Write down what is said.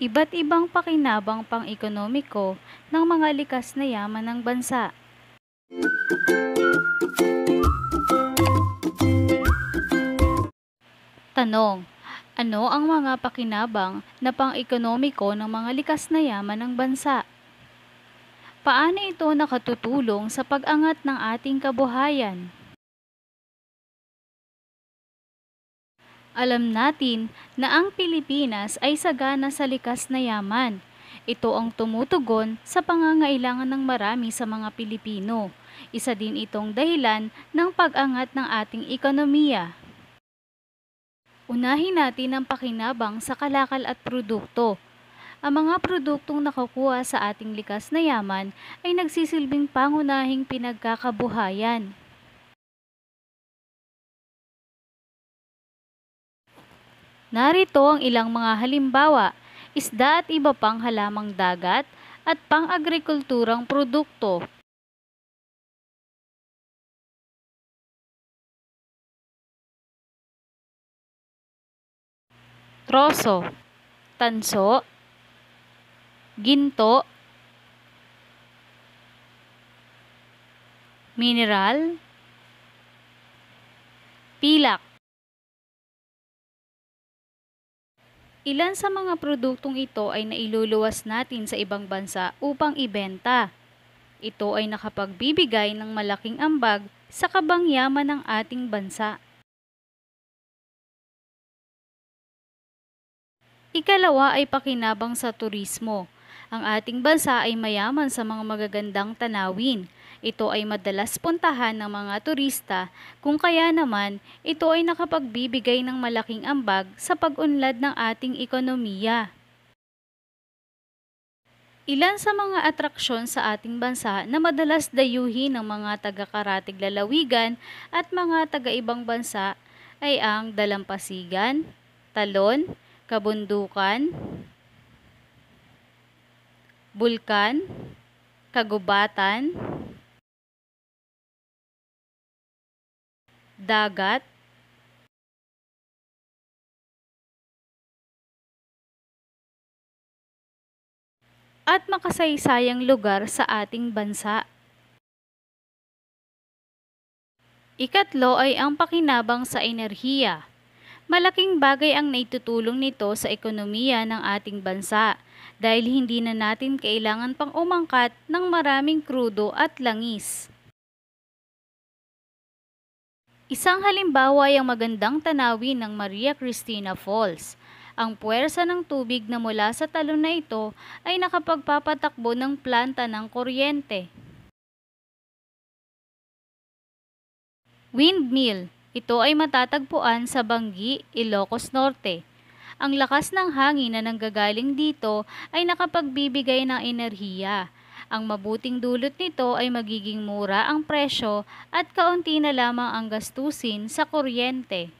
iba't ibang pakinabang pang-ekonomiko ng mga likas na yaman ng bansa. Tanong, ano ang mga pakinabang na pang-ekonomiko ng mga likas na yaman ng bansa? Paano ito nakatutulong sa pag-angat ng ating kabuhayan? Alam natin na ang Pilipinas ay sagana sa likas na yaman. Ito ang tumutugon sa pangangailangan ng marami sa mga Pilipino. Isa din itong dahilan ng pag-angat ng ating ekonomiya. Unahin natin ang pakinabang sa kalakal at produkto. Ang mga produktong nakukuha sa ating likas na yaman ay nagsisilbing pangunahing pinagkakabuhayan. Narito ang ilang mga halimbawa, isda at iba pang halamang dagat at pang-agrikulturang produkto. Troso, tanso, ginto, mineral, pilak, Ilan sa mga produktong ito ay nailuluwas natin sa ibang bansa upang ibenta. Ito ay nakapagbibigay ng malaking ambag sa kabangyaman ng ating bansa. Ikalawa ay pakinabang sa turismo. Ang ating bansa ay mayaman sa mga magagandang tanawin ito ay madalas puntahan ng mga turista, kung kaya naman ito ay nakapagbibigay ng malaking ambag sa pag-unlad ng ating ekonomiya. Ilan sa mga atraksyon sa ating bansa na madalas dayuhin ng mga taga-karatig lalawigan at mga taga-ibang bansa ay ang dalampasigan, talon, kabundukan, bulkan, kagubatan, dagat, at makasaysayang lugar sa ating bansa. Ikatlo ay ang pakinabang sa enerhiya. Malaking bagay ang naitutulong nito sa ekonomiya ng ating bansa dahil hindi na natin kailangan pang umangkat ng maraming krudo at langis. Isang halimbawa ay ang magandang tanawin ng Maria Cristina Falls. Ang puwersa ng tubig na mula sa talon na ito ay nakapagpapatakbo ng planta ng kuryente. Windmill. Ito ay matatagpuan sa Bangi, Ilocos Norte. Ang lakas ng hangin na nanggagaling dito ay nakapagbibigay ng enerhiya ang mabuting dulot nito ay magiging mura ang presyo at kaunti na lamang ang gastusin sa kuryente.